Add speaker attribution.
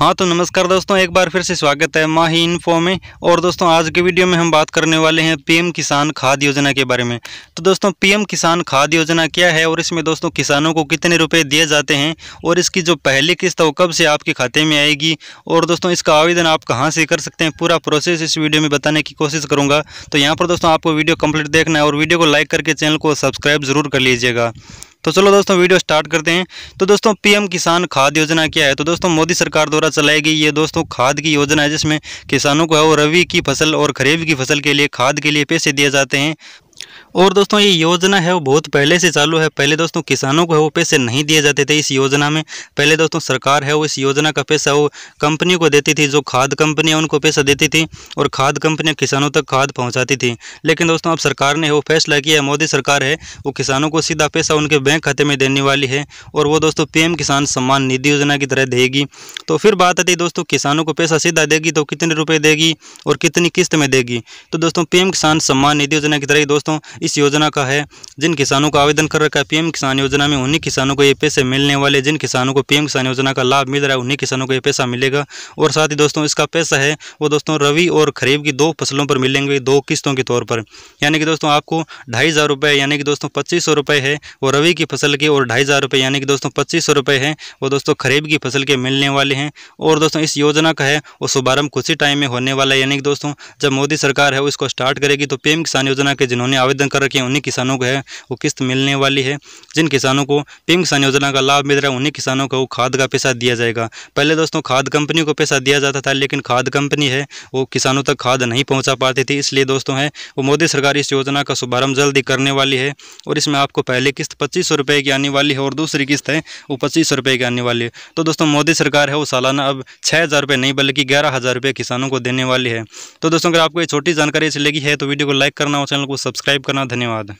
Speaker 1: हाँ तो नमस्कार दोस्तों एक बार फिर से स्वागत है माही इन्फो में और दोस्तों आज के वीडियो में हम बात करने वाले हैं पीएम किसान खाद योजना के बारे में तो दोस्तों पीएम किसान खाद योजना क्या है और इसमें दोस्तों किसानों को कितने रुपए दिए जाते हैं और इसकी जो पहली किस्त वो कब से आपके खाते में आएगी और दोस्तों इसका आवेदन आप कहाँ से कर सकते हैं पूरा प्रोसेस इस वीडियो में बताने की कोशिश करूँगा तो यहाँ पर दोस्तों आपको वीडियो कम्प्लीट देखना है और वीडियो को लाइक करके चैनल को सब्सक्राइब जरूर कर लीजिएगा तो चलो दोस्तों वीडियो स्टार्ट करते हैं तो दोस्तों पीएम किसान खाद योजना क्या है तो दोस्तों मोदी सरकार द्वारा चलाई गई ये दोस्तों खाद की योजना है जिसमें किसानों को रबी की फसल और खरीफ की फसल के लिए खाद के लिए पैसे दिए जाते हैं और दोस्तों ये योजना है वो बहुत पहले से चालू है पहले दोस्तों किसानों को है वो पैसे नहीं दिए जाते थे इस योजना में पहले दोस्तों सरकार है वो इस योजना का पैसा वो कंपनी को देती थी जो खाद कंपनियां उनको पैसा देती थी और खाद कंपनियाँ किसानों तक खाद पहुँचाती थी लेकिन दोस्तों अब सरकार ने वो फैसला किया मोदी सरकार है वो किसानों को सीधा पैसा उनके बैंक खाते में देने वाली है और वो दोस्तों पी किसान सम्मान निधि योजना की तरह देगी तो फिर बात आती है दोस्तों किसानों को पैसा सीधा देगी तो कितने रुपये देगी और कितनी किस्त में देगी तो दोस्तों पीएम किसान सम्मान निधि योजना की तरह दोस्तों इस योजना का है जिन किसानों का आवेदन कर रखा है पीएम किसान योजना में उन्हीं किसानों को ये पैसे मिलने वाले जिन किसानों को पीएम किसान योजना का लाभ मिल रहा है उन्हीं किसानों को ये पैसा मिलेगा और साथ ही दोस्तों इसका पैसा है वो दोस्तों रवि और खरीफ की दो फसलों पर मिलेंगे दो किस्तों के तौर पर यानी कि दोस्तों आपको ढाई हज़ार यानी कि दोस्तों पच्चीस सौ है वो रवि की फसल के और ढाई हज़ार यानी कि दोस्तों पच्चीस सौ रुपये है वो दोस्तों खरीफ की फसल के मिलने वाले हैं और दोस्तों इस योजना का है वो शुभारंभ कुछ ही टाइम में होने वाला है यानी कि दोस्तों जब मोदी सरकार है वो इसको स्टार्ट करेगी तो पीएम किसान योजना के जिन्होंने आवेदन कर रखे हैं उन्हीं किसानों को है वो किस्त मिलने वाली है जिन किसानों को पीएम किसान योजना का लाभ मिल रहा है उन्हीं किसानों को खाद का पैसा दिया जाएगा पहले दोस्तों खाद कंपनी को पैसा दिया जाता था लेकिन खाद कंपनी है वो किसानों तक खाद नहीं पहुँचा पाती थी इसलिए दोस्तों है वो मोदी सरकार इस योजना का शुभारंभ जल्द ही करने वाली है और इसमें आपको पहली किस्त पच्चीस रुपये की आने वाली है और दूसरी किस्त है वो पच्चीस रुपये की आने वाली है तो दोस्तों मोदी सरकार है वो सालाना अब छः हज़ार रुपये नहीं बल्कि ग्यारह हज़ार रुपये किसानों को देने वाली है तो दोस्तों अगर आपको ये छोटी जानकारी अच्छी लगी है तो वीडियो को लाइक करना और चैनल को सब्सक्राइब सब्सक्राइब करना धन्यवाद